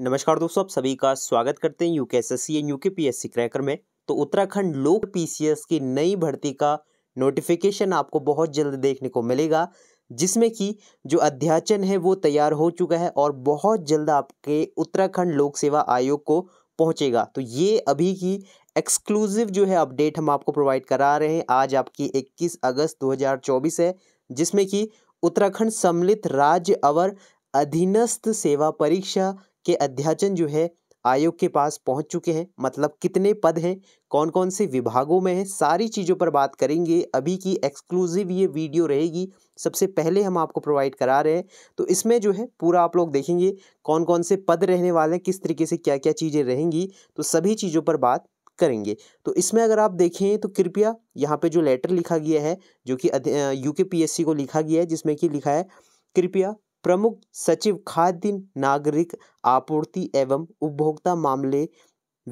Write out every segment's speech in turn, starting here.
नमस्कार दोस्तों आप सभी का स्वागत करते हैं U K S S C and U K P S C cracker में तो उत्तराखंड लोक पी सी एस की नई भर्ती का नोटिफिकेशन आपको बहुत जल्द देखने को मिलेगा जिसमें कि जो अध्याचन है वो तैयार हो चुका है और बहुत जल्द आपके उत्तराखंड लोक सेवा आयोग को पहुंचेगा तो ये अभी की एक्सक्लूसिव जो है अपडेट हम आपको प्रोवाइड करा रहे हैं आज आपकी 21 अगस्त 2024 है जिसमें कि उत्तराखंड सम्मिलित राज्य अवर अधीनस्थ सेवा परीक्षा के अध्याचन जो है आयोग के पास पहुंच चुके हैं मतलब कितने पद हैं कौन कौन से विभागों में हैं सारी चीज़ों पर बात करेंगे अभी की एक्सक्लूसिव ये वीडियो रहेगी सबसे पहले हम आपको प्रोवाइड करा रहे हैं तो इसमें जो है पूरा आप लोग देखेंगे कौन कौन से पद रहने वाले हैं किस तरीके से क्या क्या चीज़ें रहेंगी तो सभी चीज़ों पर बात करेंगे तो इसमें अगर आप देखें तो कृपया यहाँ पर जो लेटर लिखा गया है जो कि यू के पी को लिखा गया है जिसमें कि लिखा है कृपया प्रमुख सचिव खाद्य नागरिक आपूर्ति एवं उपभोक्ता मामले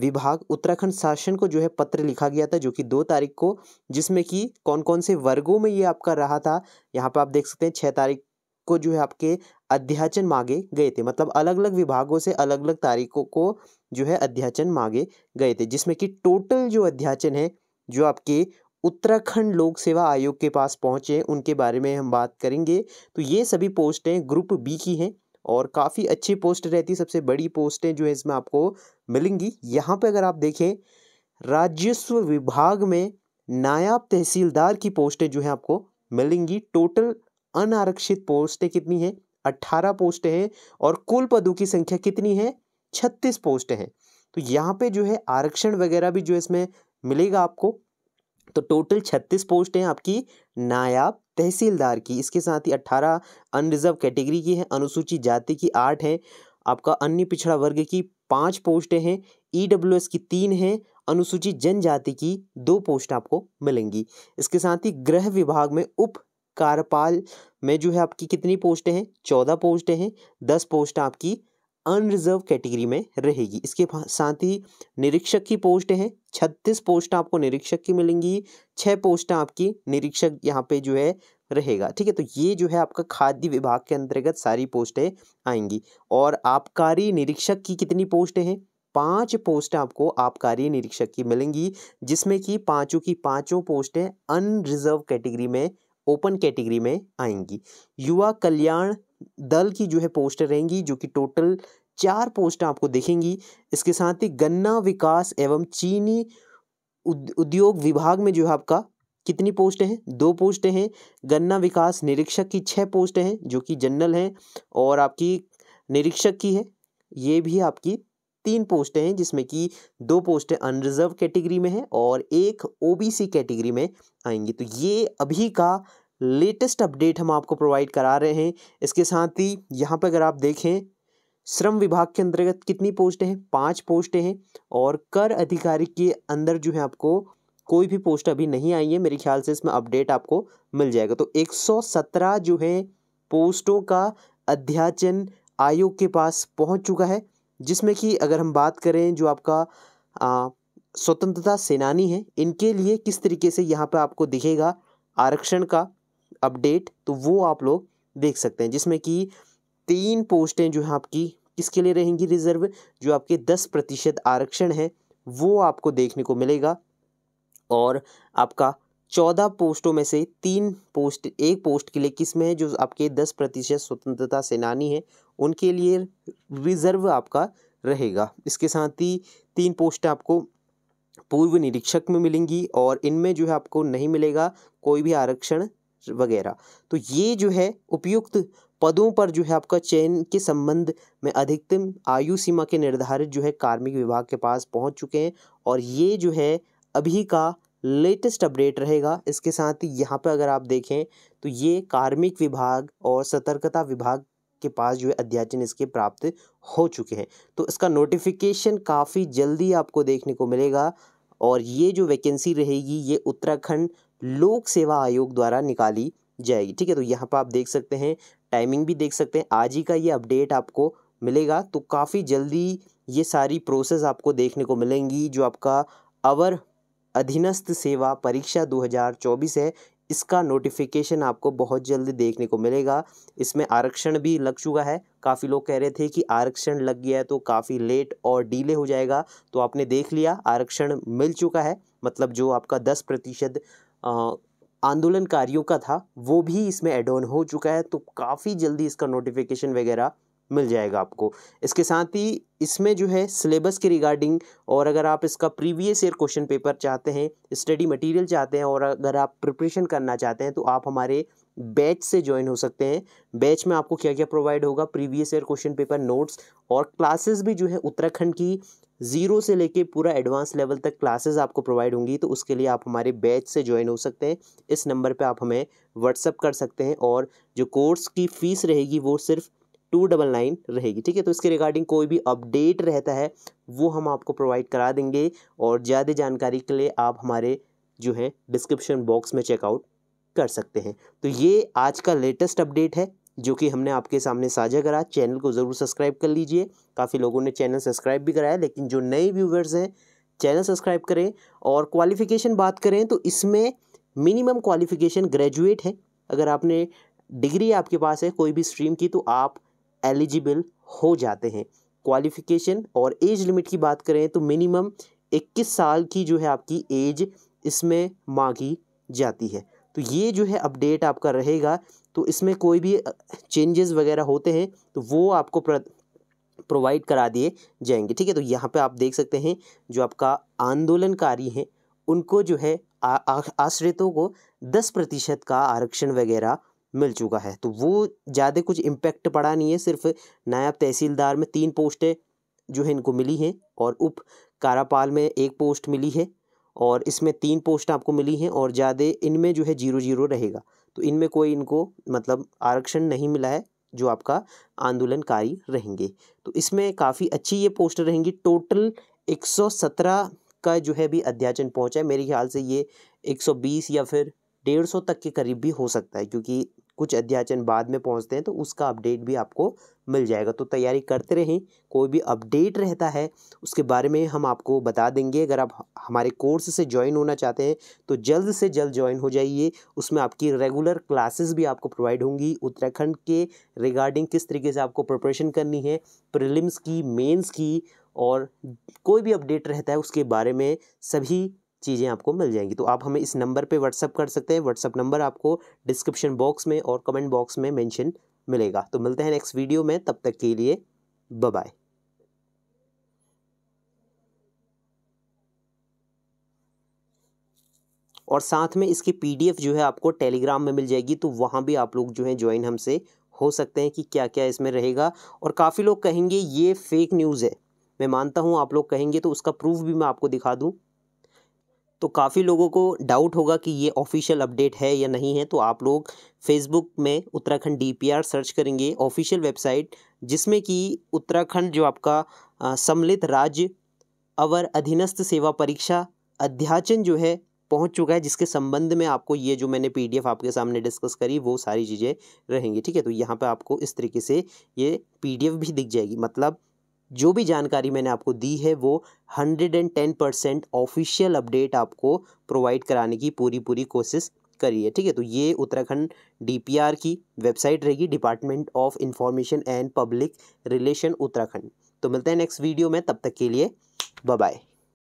विभाग उत्तराखंड शासन को जो है पत्र लिखा गया था जो कि दो तारीख को जिसमें कि कौन कौन से वर्गों में ये आपका रहा था यहाँ पर आप देख सकते हैं छः तारीख को जो है आपके अध्याचन मांगे गए थे मतलब अलग अलग विभागों से अलग अलग तारीखों को जो है अध्याचन मांगे गए थे जिसमें कि टोटल जो अध्याचन है जो आपके उत्तराखंड लोक सेवा आयोग के पास पहुँचे उनके बारे में हम बात करेंगे तो ये सभी पोस्टें ग्रुप बी की हैं और काफ़ी अच्छी पोस्ट रहती सबसे बड़ी पोस्टें जो है इसमें आपको मिलेंगी यहाँ पर अगर आप देखें राजस्व विभाग में नायाब तहसीलदार की पोस्टें जो हैं आपको मिलेंगी टोटल अनारक्षित पोस्टें कितनी हैं अट्ठारह पोस्टें हैं और कुल पदों की संख्या कितनी है छत्तीस पोस्टें हैं तो यहाँ पे जो है आरक्षण वगैरह भी जो है इसमें मिलेगा आपको तो टोटल छत्तीस पोस्ट हैं आपकी नायाब तहसीलदार की इसके साथ ही अट्ठारह अनरिजर्व कैटेगरी की है अनुसूचित जाति की आठ है आपका अन्य पिछड़ा वर्ग की पाँच पोस्टें हैं ई e की तीन हैं अनुसूचित जनजाति की दो पोस्ट आपको मिलेंगी इसके साथ ही गृह विभाग में उप कार्यपाल में जो है आपकी कितनी पोस्टें हैं चौदह पोस्टें हैं दस पोस्ट आपकी अनरिजर्व कैटेगरी में रहेगी इसके साथ ही निरीक्षक की पोस्ट है छत्तीस पोस्ट आपको निरीक्षक की मिलेंगी छः पोस्ट आपकी निरीक्षक यहाँ पे जो है रहेगा ठीक है तो ये जो है आपका खाद्य विभाग के अंतर्गत सारी पोस्टें आएंगी और आबकारी निरीक्षक की कितनी पोस्ट हैं पांच पोस्ट आपको आबकारी निरीक्षक की मिलेंगी जिसमें कि पांचों की पांचों पोस्टें अनरिजर्व कैटेगरी में ओपन कैटेगरी में आएंगी युवा कल्याण दल की जो है पोस्ट रहेंगी जो कि टोटल चार पोस्ट आपको देखेंगी इसके साथ ही गन्ना विकास एवं चीनी उद्योग विभाग में जो है आपका कितनी पोस्ट हैं दो पोस्ट हैं गन्ना विकास निरीक्षक की छः पोस्ट हैं जो कि जनरल हैं और आपकी निरीक्षक की है ये भी आपकी तीन पोस्ट हैं जिसमें कि दो पोस्ट अनरिजर्व कैटेगरी में हैं और एक ओबीसी कैटेगरी में आएंगी तो ये अभी का लेटेस्ट अपडेट हम आपको प्रोवाइड करा रहे हैं इसके साथ ही यहाँ पर अगर आप देखें श्रम विभाग के अंतर्गत कितनी पोस्टें हैं पाँच पोस्टें हैं और कर अधिकारी के अंदर जो है आपको कोई भी पोस्ट अभी नहीं आई है मेरे ख्याल से इसमें अपडेट आपको मिल जाएगा तो 117 जो है पोस्टों का अध्याचन आयोग के पास पहुंच चुका है जिसमें कि अगर हम बात करें जो आपका आ, स्वतंत्रता सेनानी है इनके लिए किस तरीके से यहाँ पर आपको दिखेगा आरक्षण का अपडेट तो वो आप लोग देख सकते हैं जिसमें कि तीन पोस्टें जो हैं आपकी किसके लिए रहेंगी रिजर्व जो आपके दस प्रतिशत आरक्षण है वो आपको देखने को मिलेगा और आपका चौदह पोस्टों में से तीन पोस्ट एक पोस्ट के लिए किस में है जो आपके दस प्रतिशत स्वतंत्रता सेनानी है उनके लिए रिजर्व आपका रहेगा इसके साथ ही तीन पोस्ट आपको पूर्व निरीक्षक में मिलेंगी और इनमें जो है आपको नहीं मिलेगा कोई भी आरक्षण वगैरह तो ये जो है उपयुक्त पदों पर जो है आपका चयन के संबंध में अधिकतम आयु सीमा के निर्धारित जो है कार्मिक विभाग के पास पहुंच चुके हैं और ये जो है अभी का लेटेस्ट अपडेट रहेगा इसके साथ ही यहाँ पर अगर आप देखें तो ये कार्मिक विभाग और सतर्कता विभाग के पास जो है अध्याचन इसके प्राप्त हो चुके हैं तो इसका नोटिफिकेशन काफ़ी जल्दी आपको देखने को मिलेगा और ये जो वैकेंसी रहेगी ये उत्तराखंड लोक सेवा आयोग द्वारा निकाली जाएगी ठीक है तो यहाँ पर आप देख सकते हैं टाइमिंग भी देख सकते हैं आज ही का ये अपडेट आपको मिलेगा तो काफ़ी जल्दी ये सारी प्रोसेस आपको देखने को मिलेंगी जो आपका अवर अधीनस्थ सेवा परीक्षा 2024 है इसका नोटिफिकेशन आपको बहुत जल्दी देखने को मिलेगा इसमें आरक्षण भी लग चुका है काफ़ी लोग कह रहे थे कि आरक्षण लग गया है तो काफ़ी लेट और डीले हो जाएगा तो आपने देख लिया आरक्षण मिल चुका है मतलब जो आपका दस प्रतिशत आंदोलनकारियों का था वो भी इसमें एड ऑन हो चुका है तो काफ़ी जल्दी इसका नोटिफिकेशन वगैरह मिल जाएगा आपको इसके साथ ही इसमें जो है सिलेबस के रिगार्डिंग और अगर आप इसका प्रीवियस ईयर क्वेश्चन पेपर चाहते हैं स्टडी मटेरियल चाहते हैं और अगर आप प्रिपरेशन करना चाहते हैं तो आप हमारे बैच से ज्वाइन हो सकते हैं बैच में आपको क्या क्या प्रोवाइड होगा previous year question paper notes और क्लासेस भी जो है उत्तराखंड की ज़ीरो से लेके पूरा एडवांस लेवल तक क्लासेस आपको प्रोवाइड होंगी तो उसके लिए आप हमारे बैच से ज्वाइन हो सकते हैं इस नंबर पे आप हमें व्हाट्सअप कर सकते हैं और जो कोर्स की फ़ीस रहेगी वो सिर्फ टू डबल नाइन रहेगी ठीक है तो इसके रिगार्डिंग कोई भी अपडेट रहता है वो हम आपको प्रोवाइड करा देंगे और ज़्यादा जानकारी के लिए आप हमारे जो है डिस्क्रिप्शन बॉक्स में चेकआउट कर सकते हैं तो ये आज का लेटेस्ट अपडेट है जो कि हमने आपके सामने साझा करा चैनल को ज़रूर सब्सक्राइब कर लीजिए काफ़ी लोगों ने चैनल सब्सक्राइब भी कराया लेकिन जो नए व्यूवर्स हैं चैनल सब्सक्राइब करें और क्वालिफ़िकेशन बात करें तो इसमें मिनिमम क्वालिफ़िकेशन ग्रेजुएट है अगर आपने डिग्री आपके पास है कोई भी स्ट्रीम की तो आप एलिजिबल हो जाते हैं क्वालिफ़िकेशन और एज लिमिट की बात करें तो मिनिमम 21 साल की जो है आपकी एज इसमें मांगी जाती है तो ये जो है अपडेट आपका रहेगा तो इसमें कोई भी चेंजेस वगैरह होते हैं तो वो आपको प्रोवाइड करा दिए जाएंगे ठीक है तो यहाँ पे आप देख सकते हैं जो आपका आंदोलनकारी हैं उनको जो है आश्रितों को दस प्रतिशत का आरक्षण वगैरह मिल चुका है तो वो ज़्यादा कुछ इम्पेक्ट पड़ा नहीं है सिर्फ नायब तहसीलदार में तीन पोस्टें जो है इनको मिली हैं और उप कारापाल में एक पोस्ट मिली है और इसमें तीन पोस्ट आपको मिली हैं और ज़्यादा इनमें जो है जीरो जीरो रहेगा तो इनमें कोई इनको मतलब आरक्षण नहीं मिला है जो आपका आंदोलनकारी रहेंगे तो इसमें काफ़ी अच्छी ये पोस्ट रहेंगी टोटल 117 का जो है भी अध्याचन पहुँचा है मेरे ख्याल से ये 120 या फिर 150 तक के करीब भी हो सकता है क्योंकि कुछ अध्याचन बाद में पहुंचते हैं तो उसका अपडेट भी आपको मिल जाएगा तो तैयारी करते रहें कोई भी अपडेट रहता है उसके बारे में हम आपको बता देंगे अगर आप हमारे कोर्स से ज्वाइन होना चाहते हैं तो जल्द से जल्द ज्वाइन हो जाइए उसमें आपकी रेगुलर क्लासेस भी आपको प्रोवाइड होंगी उत्तराखंड के रिगार्डिंग किस तरीके से आपको प्रिपरेशन करनी है प्रिलिम्स की मेन्स की और कोई भी अपडेट रहता है उसके बारे में सभी चीज़ें आपको मिल जाएंगी तो आप हमें इस नंबर पे व्हाट्सअप कर सकते हैं व्हाट्सअप नंबर आपको डिस्क्रिप्शन बॉक्स में और कमेंट बॉक्स में मेंशन मिलेगा तो मिलते हैं नेक्स्ट वीडियो में तब तक के लिए बाय और साथ में इसकी पीडीएफ जो है आपको टेलीग्राम में मिल जाएगी तो वहाँ भी आप लोग जो है ज्वाइन हमसे हो सकते हैं कि क्या क्या इसमें रहेगा और काफ़ी लोग कहेंगे ये फेक न्यूज़ है मैं मानता हूँ आप लोग कहेंगे तो उसका प्रूफ भी मैं आपको दिखा दूँ तो काफ़ी लोगों को डाउट होगा कि ये ऑफिशियल अपडेट है या नहीं है तो आप लोग फेसबुक में उत्तराखंड डीपीआर सर्च करेंगे ऑफिशियल वेबसाइट जिसमें कि उत्तराखंड जो आपका सम्मिलित राज्य अवर अधीनस्थ सेवा परीक्षा अध्याचन जो है पहुंच चुका है जिसके संबंध में आपको ये जो मैंने पीडीएफ आपके सामने डिस्कस करी वो सारी चीज़ें रहेंगी ठीक है तो यहाँ पर आपको इस तरीके से ये पी भी दिख जाएगी मतलब जो भी जानकारी मैंने आपको दी है वो hundred and ten percent official update आपको प्रोवाइड कराने की पूरी पूरी कोशिश करी है ठीक है तो ये उत्तराखंड डीपीआर की वेबसाइट रहेगी department of information and public relation Uttarakhand तो मिलते हैं नेक्स्ट वीडियो में तब तक के लिए बाय